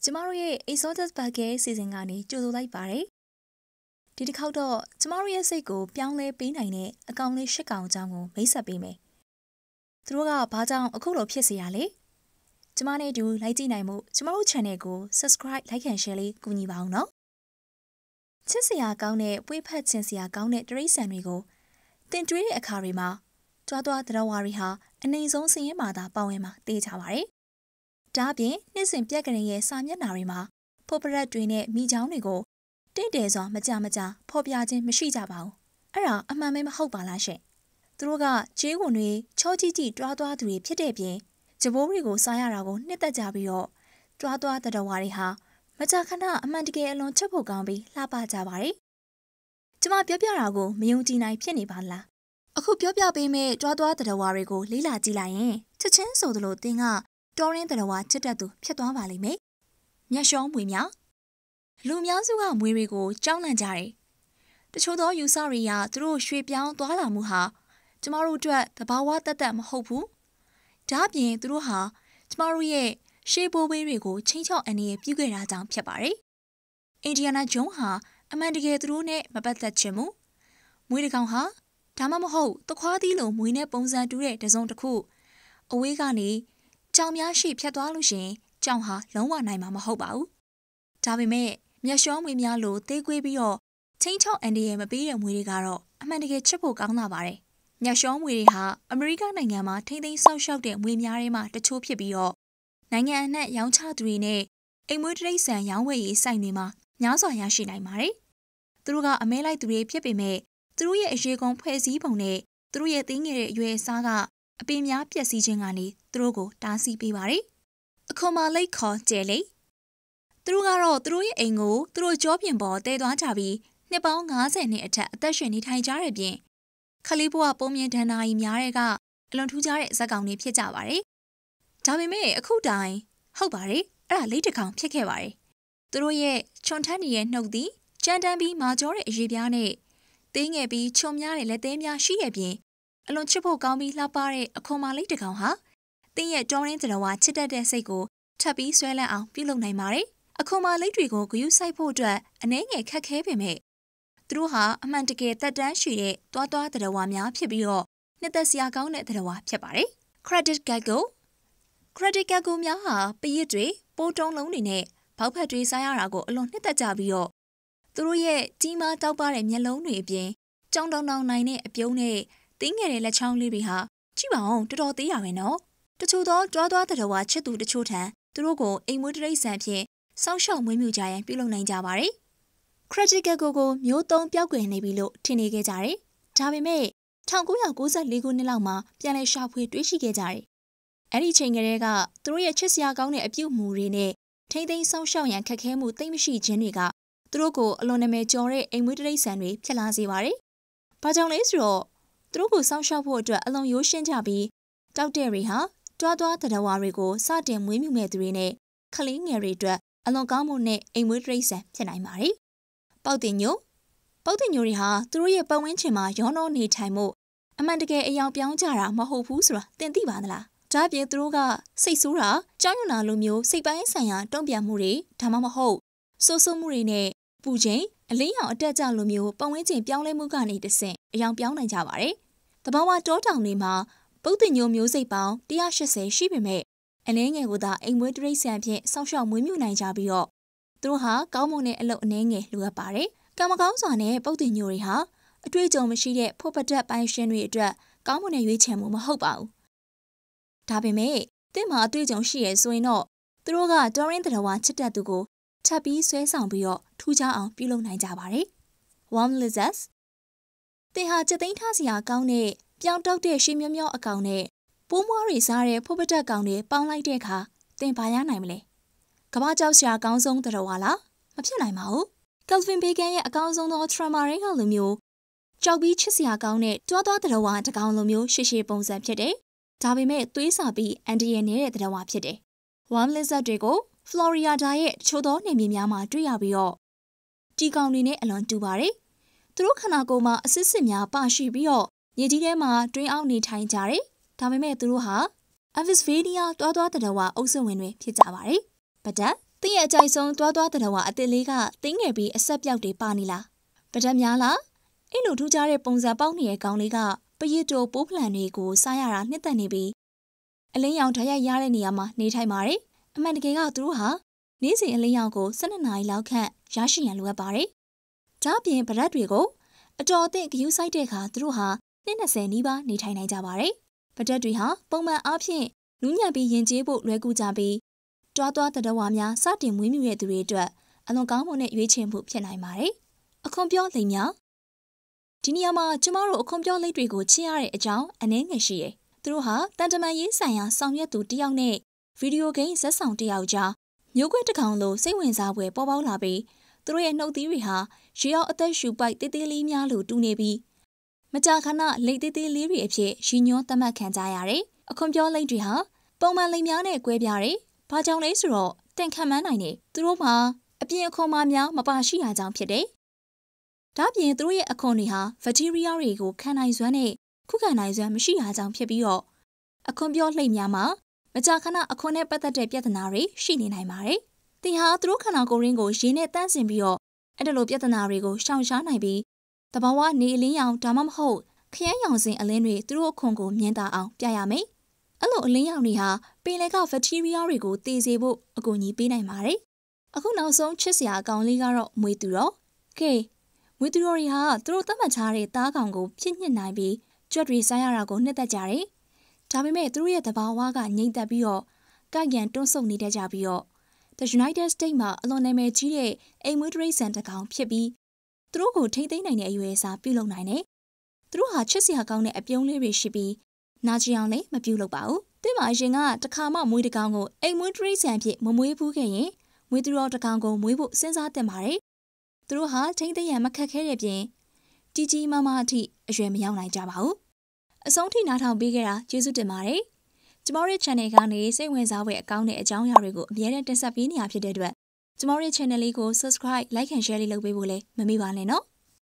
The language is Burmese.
ကျမတို့ရဲ့ Exodus Bucket စီစဉ်ကနေကြိုဆိုလိုက်ပါတယ်။ဒီတစ်ခေါက်တော့ကျမတို့ရဲ့စိတ်ကိုပြောင်းလဲပေးနိုင်တဲ့အကောင်လေး၈ကောင်အကြောင်းကိုမိတ်ဆက်ပေးမယ်။သူတို့ကဘာကြောင့်အခုလိုဖြစ်စေရလဲ။ကျမနဲ့တူလိုက်ကြည့်နိုင်မှုကျမတို့ channel ကို subscribe like and share လေးကူညီပါအောင်နော်။ချစ်စရာကောင်းတဲ့ပွေဖက်ချင်စရာကောင်းတဲ့တရိษံတွေကိုတင်တွေးတဲ့အခါတွေမှာတွားတွားတရဝါရီဟာအနေဆုံးစင်ရဲမှာသာပါဝင်မှာတေးကြပါတယ်ဒါအပြင်နှစ်စဉ်ပြက်ကရင်ရဲ့စာမျက်နှာတွေမှာဖိုပရက်တွေနဲ့မိချောင်းတွေကိုတင့်တယ်စွာမကြမကြဖော်ပြခြင်းမရှိကြပါဘူးအဲ့ဒါအမှန်ပဲမဟုတ်ပါလားရှင်သူတို့ကခြေဝင်တွေချောကြီးကြီးတွားတွားသူတွေဖြစ်တဲ့ပြင်ကြပိုးတွေကိုစားရတာကိုနှစ်သက်ကြပြီးတော့တွားတွားတတဝါတွေဟာမကြာခဏအမှန်တကယ်အလွန်ချက်ဖို့ကောင်းပြီးလှပကြပါတယ်ကျမပြောပြတာကိုမယုံကြည်နိုင်ဖြစ်နေပါလားအခုပြောပြပေးမယ့်တွားတွားတတဝါတွေကိုလေ့လာကြည့်လိုက်ရင်ချက်ချင်းဆိုသလိုသင်ကတော်ရင်းတော်ဝါချစ်တတ်သူဖြစ်သွားပါလိမ့်မယ်။မျက်ရှောမွေများလူများစုကမွေတွေကိုကြောက်လန့်ကြတယ်။တချို့သောယူဆတွေကသူတို့ရွှေပြောင်းသွားလာမှုဟာကျမတို့အတွက်သဘာဝတသက်မဟုတ်ဘူး။ဒါ့အပြင်သူတို့ဟာကျမတို့ရဲ့ရှေးဘိုးဘေးတွေကိုချင်းချောက်အနေနဲ့ပြုခဲ့တာကြောင့်ဖြစ်ပါတယ်။အင်ဒီယာနာဂျုံးဟာအမှန်တကယ်သူတို့နဲ့မပတ်သက်ချင်ဘူး။မွေးတကောင်ဟာဒါမှမဟုတ်သခွားသီးလိုမွေးနဲ့ပုံစံတူတဲ့ဒဇုံတစ်ခုအဝေးကနေကြောင်များရှိဖြတ်သွားလို့ရှင်ကြောင်ဟာလုံးဝနိုင်မှာမဟုတ်ပါဘူး။ဒါပေမဲ့မျက်ရှောမွေများလိုသေးကွေးပြီးတော့ချင်းချောက်အန်ဒီရဲ့မပေးတဲ့မွေတွေကတော့အမှန်တကယ်ချစ်ဖို့ကောင်းတာပါတယ်။မျက်ရှောမွေတွေဟာအမေရိကနိုင်ငံမှာထိမ့်သိမ်းဆောက်ရှောက်တဲ့မွေများတွေမှာတချို့ဖြစ်ပြီးတော့နိုင်ငံအနှံ့ရောင်းချသူတွေနဲ့အိမ်မွေးတိရစ္ဆာန်ရောင်းဝယ်ရေးဆိုင်တွေမှာများစွာရရှိနိုင်ပါတယ်။သူတို့ကအမဲလိုက်သူတွေဖြစ်ပေမဲ့သူတို့ရဲ့အရေးကုန်ဖွဲ့စည်းပုံနဲ့သူတို့ရဲ့သိငယ်တဲ့အရွယ်အစားကအပင်များပျက်စီးခြင်းကနေသူတို့ကိုတားဆီးပေးပါတယ်။အခွန်မာလိတ်ခေါ်ကျဲလိတ်သူတို့ကတော့သူတို့ရဲ့အိမ်ကိုသူတို့ကြောပြင်ပေါ်တည်သွားကြပြီးနှစ်ပေါင်း90နှစ်အထက်အသက်ရှင်နေထိုင်ကြတဲ့ပြင်ခလေးဘဝပုံမြင်ဒဏ္ဍာရီများတဲ့ကအလွန်ထူးခြားတဲ့ဇက်ကောင်တွေဖြစ်ကြပါတယ်။ဒါပေမဲ့အခုတိုင်ဟုတ်ပါတယ်အဲ့ဒါလိတ်တကောင်ဖြစ်ခဲ့ပါတယ်။သူတို့ရဲ့ခြုံထန်းနေတဲ့နှုတ်သည်ကြမ်းတမ်းပြီးမာကျောတဲ့အရေပြားနဲ့သေးငယ်ပြီးခြုံများတဲ့လက်သေးများရှိရပြင်အလွန်ချစ်ဖို့ကောင်းပြီးလှပတဲ့အခွန်မာလေးတစ်ကောင်ဟာတင်းရဲ့တောရင်းကြံဝါချစ်တတ်တဲ့စိတ်ကိုထပ်ပြီးဆွဲလန်းအောင်ပြုလုပ်နိုင်ပါတယ်။အခွန်မာလေးတွေကိုဂယုစိုက်ဖို့အတွက်အနည်းငယ်ခက်ခဲပေမဲ့သူတို့ဟာအမှန်တကယ်တက်တန်းရှိတဲ့တွားတွားကြံဝါများဖြစ်ပြီးတော့နှစ်သက်စရာကောင်းတဲ့ကြံဝါဖြစ်ပါတယ်။ Credit Gecko Credit Gecko များဟာပရစ်တွေပိုးတုံးလုံးတွေနဲ့ဘောက်ဖက်တွေစားရတာကိုအလွန်နှစ်သက်ကြပြီးတော့သူတို့ရဲ့ကြီးမားတောက်ပတဲ့မျက်လုံးတွေအပြင်ကြောင်တောင်တောင်နိုင်တဲ့အပြုံးနဲ့တင်းငယ်တဲ့လက်ချောင်းလေးတွေဟာကြည့်ပါအောင်တော်တော်သေးရပဲနော်။တချို့သောတွားတွားတတော်ဝါချစ်သူတချို့ထံသူတို့ကိုအိမ်မွေးတရိတ်ဆန်ဖြင့်စောင့်ရှောက်မွေးမြူကြရန်ပြုလုပ်နိုင်ကြပါတယ်။ critical ကိုကိုမျိုးသုံးပြောက်ကွယ်နေပြီလို့ထင်နေခဲ့ကြတယ်။ဒါပေမဲ့1994ခုနှစ်လောက်မှာပြန်လည်ရှာဖွေတွေ့ရှိခဲ့ကြတယ်။အဲ့ဒီချိန်ကလေးကသူတို့ရဲ့ချစ်စရာကောင်းတဲ့အပြုမူတွေနဲ့ထိမ့်သိမ်းစောင့်ရှောက်ရန်ခက်ခဲမှုသိမ့်မရှိခြင်းတွေကသူတို့ကိုအလွန်နမဲကြော်တဲ့အိမ်မွေးတရိတ်ဆန်တွေဖြစ်လာစေပါတယ်။ဘာကြောင့်လဲဆိုတော့သူတို့ကိုစောင့်ရှောက်ဖို့အတွက်အလွန်ရိုးရှင်းကြပြီးတောက်တဲ့တွေဟာတွားတွားတရဝါတွေကိုစတင်မွေးမြူမဲ့သူတွေနဲ့ကလေးငယ်တွေအတွက်အလွန်ကောင်းမှုနဲ့အိမ်မွေးတိရစ္ဆာန်ဖြစ်နိုင်ပါတယ်။ပေါက်တင်ညိုပေါက်တင်ညိုတွေဟာသူတို့ရဲ့ပတ်ဝန်းကျင်မှာရောနှောနေထိုင်မှုအမှန်တကယ်အယောင်ပြောင်းကြတာမဟုတ်ဘူးဆိုတာသင်သိပါသလား။ဒါပြင်သူတို့ကစိတ်ဆိုးတာကြောက်ရွံ့တာလိုမျိုးစိတ်ပိုင်းဆိုင်ရာတုံ့ပြန်မှုတွေဒါမှမဟုတ်ဆိုးဆိုးမှုတွေနဲ့ပူချိန်အလင်းရောင်အတက်ကြလိုမျိုးပတ်ဝန်းကျင်ပြောင်းလဲမှုကနေတဆင့်အယောင်ပြောင်းနိုင်ကြပါတယ်။တဘာဝတောတောင်တွေမှာပုတ်တင်ညိုမျိုးစိတ်ပေါင်း180ရှိပေမဲ့အနှဲငယ်ကိုသာအိမ်မွေးတရိတ်ဆန်ဖြင့်စောက်ရှောက်မွေးမြူနိုင်ကြပြီးတော့သူတို့ဟာကောင်းမွန်တဲ့အလုပ်အနှဲငယ်လိုအပ်ပါတယ်။ကံမကောင်းစွာနဲ့ပုတ်တင်ညိုတွေဟာအတွေ့အကြုံမရှိတဲ့ဖို့ပတက်ပိုင်ရှင်တွေအတွက်ကောင်းမွန်တဲ့ရွေးချယ်မှုမဟုတ်ပါဘူး။ဒါပေမဲ့တင့်မှာအတွေ့အကြုံရှိရဆိုရင်တော့သူတို့ကတော်ရင်တရဝါချစ်တဲ့သူကိုချက်ပြီးဆွဲဆောင်ပြီးတော့ထူးခြားအောင်ပြုလုပ်နိုင်ကြပါတယ်။ Warm lizards သင်ဟာကြက်သိမ်းထားစရာကောင်းတဲ့ပြောင်တောက်တဲ့ရှင်းမျောမျောအကောင်နဲ့ပိုးမွှားတွေစားတဲ့ဖုတ်ပတက်ကောင်တွေပေါင်းလိုက်တဲ့အခါသင်ဘာရနိုင်မလဲ။ကမ္ဘာကြောက်စရာအကောင်းဆုံးတော်ဝါလားမဖြစ်နိုင်ပါဘူး။ Calvin Bacon ရဲ့အကောင်းဆုံးသော trauma တွေကလိုမျိုးကြောက်ပြီးချစ်စရာကောင်းတဲ့တွားတွားတော်ဝါတကောင်လိုမျိုးရှေ့ရှေ့ပုံစံဖြစ်တယ်။ဒါပေမဲ့သွေးစာပြီးအန်ဒီရယ်နေတဲ့တော်ဝါဖြစ်တယ်။ Warm lizard တွေကိုဖလော်ရီယာဒါရဲ့ချို့သောနေမြေများမှာတွေ့ရပြီးတော့တီကောင်တွေနဲ့အလွန်တူပါတယ်။သူတို့ခန္ဓာကိုယ်မှာအဆစ်စစ်များပါရှိပြီးတော့မြေကြီးထဲမှာတွင်းအောင်နေထိုင်ကြတယ်။ဒါပေမဲ့သူတို့ဟာ Avicennia တွားတွားတရဝအုပ်စုဝင်တွေဖြစ်ကြပါတယ်။ပဒတ်တင်းရဲ့အကြိုက်ဆုံးတွားတွားတရဝအစ်စ်လေးကတင်းငယ်ပြီးအဆက်ပြောက်တွေပါနေလား။ပဒတ်များလားအဲ့လိုထူးခြားတဲ့ပုံစံပေါက်နေတဲ့ကောင်လေးကပရစ်တိုပိုးဖလန်တွေကိုစားရတာနှစ်သက်နေပြီးအလင်းရောင်ထရိုက်ရတဲ့နေရာမှာနေထိုင်ပါတယ်အမှန်တကယ်ကသူတို့ဟာနေ့စဉ်အလင်းရောင်ကို12နာရီလောက်ခန့်ရရှိရန်လိုအပ်ပါတယ်။ဒါ့အပြင်ဗရက်တွေကိုအတော်အသင့်ဂယူးဆိုင်တဲ့အခါသူတို့ဟာ20နီးပါးနေထိုင်နိုင်ကြပါတယ်။ဗရက်တွေဟာပုံမှန်အားဖြင့်နူးညံ့ပြီးယဉ်ကျေးဖို့လွယ်ကူကြပြီးတွားတွားတတဝါများစတင်မွေးမြူတဲ့သူတွေအတွက်အလွန်ကောင်းမွန်တဲ့ရွေးချယ်မှုဖြစ်နိုင်ပါတယ်။အခွန်ပြောလိမ်များဒီနေရာမှာကျမတို့အခွန်ပြောလိမ်တွေကိုချစ်ရတဲ့အကြောင်းအနည်းငယ်ရှိရယ်။သူတို့ဟာတန်တမာရေးဆိုင်ရာဆောင်ရွက်သူတယောက်နဲ့ဗီဒီယိုဂိမ်းဇက်ဆောင်တယောက်ကြားမျိုးကွက်တစ်ကောင်လိုစိတ်ဝင်စားဖွယ်ပေါ်ပေါက်လာပြီးသူတို့ရဲ့နှုတ်သီးတွေဟာရေအောင်အသက်ရှူပိုက်တေးသေးလေးများလိုတူနေပြီးမကြာခဏလိတ်သေးသေးလေးတွေအဖြစ်ရှင်ညွန်းသတ်မှတ်ခံကြရတယ်။အခွန်ပြောလိတ်တွေဟာပုံမှန်လိတ်များနဲ့ကွဲပြားတယ်။ဘာကြောင့်လဲဆိုတော့တန်ခံမှန်းနိုင်တယ်။သူတို့မှာအပြင်အခွန်မများမပါရှိရကြောင်းဖြစ်တယ်။ဒါပြင်သူတို့ရဲ့အခွန်တွေဟာဗက်တီးရီးယားတွေကိုခံနိုင်စွမ်းနဲ့ခုခံနိုင်စွမ်းမရှိရကြောင်းဖြစ်ပြီးတော့အခွန်ပြောလိတ်များမှာမကြာခဏအခွန်နဲ့ပတ်သက်တဲ့ပြဿနာတွေရှိနေနိုင်ပါတယ်။သင်ဟာသူတို့ခန္ဓာကိုယ်ရင်းကိုရေနဲ့တန့်စင်ပြီးတော့အဲ့ဒီလိုပြဿနာတွေကိုရှောင်ရှားနိုင်ပြီးတဘာဝနေအလင်းရောင်ဒါမှမဟုတ်ခရမ်းရောင်စင်အလင်းတွေသူတို့အခွန်ကိုမြင်သာအောင်ပြရမယ်။အဲ့လိုအလင်းရောင်တွေဟာပင်လယ်ကဗက်တီးရီးယားတွေကိုတည်စေဖို့အကူအညီပေးနိုင်ပါတယ်။အခုနောက်ဆုံးချစ်စရာအကောင်လေးကတော့မွေသူတော်။ K မွေသူတော်တွေဟာသူတို့သတ်မှတ်ထားတဲ့တားကောင်ကိုဖြစ်ညှစ်နိုင်ပြီးကြွက်တွေစားရတာကိုနှစ်သက်ကြတယ်။ဒါပေမဲ့သူတို့ရဲ့သဘာဝကငြိမ်သက်ပြီးတော့ကရန်တွန်းဆုတ်နေတတ်ကြပြီးတော့ The United States မှာအလွန်နာမည်ကြီးတဲ့အိမ်မွေးတရိတ်ဆန်တစ်ကောင် ဖြစ်ပြီးသူတို့ကိုထိမ့်သိမ်းနိုင်တဲ့အရွယ်အစားပြုလုပ်နိုင်တယ်။သူတို့ဟာချစ်စရာကောင်းတဲ့အပြုံးလေးတွေရှိပြီးနာကျင်အောင်လည်းမပြုလုပ်ပါဘူး။တင်ပါအရင်ကတခါမှမွေးတကောင်ကိုအိမ်မွေးတရိတ်ဆန်ဖြစ်မမွေးဘူးခဲ့ရင်မွေးသူတော်တကောင်ကိုမွေးဖို့စဉ်းစားတင်ပါတယ်။သူတို့ဟာထိမ့်သိမ်းရန်မခက်ခဲတဲ့ပြင်တီကြီးမမအထိအရွယ်မရောက်နိုင်ကြပါဘူး။အဆုံးထိနားထောင်ပေးခဲ့တာကျေးဇူးတင်ပါတယ်။ကျမတို့ channel ကနေစိတ်ဝင်စားဖွယ်အကောင်းတဲ့အကြောင်းအရာတွေကိုအမြဲတမ်းတင်ဆက်ပေးနေရဖြစ်တဲ့အတွက်ကျမတို့ channel လေးကို subscribe like and share လေးလုပ်ပေးဖို့လည်းမမေ့ပါနဲ့နော်။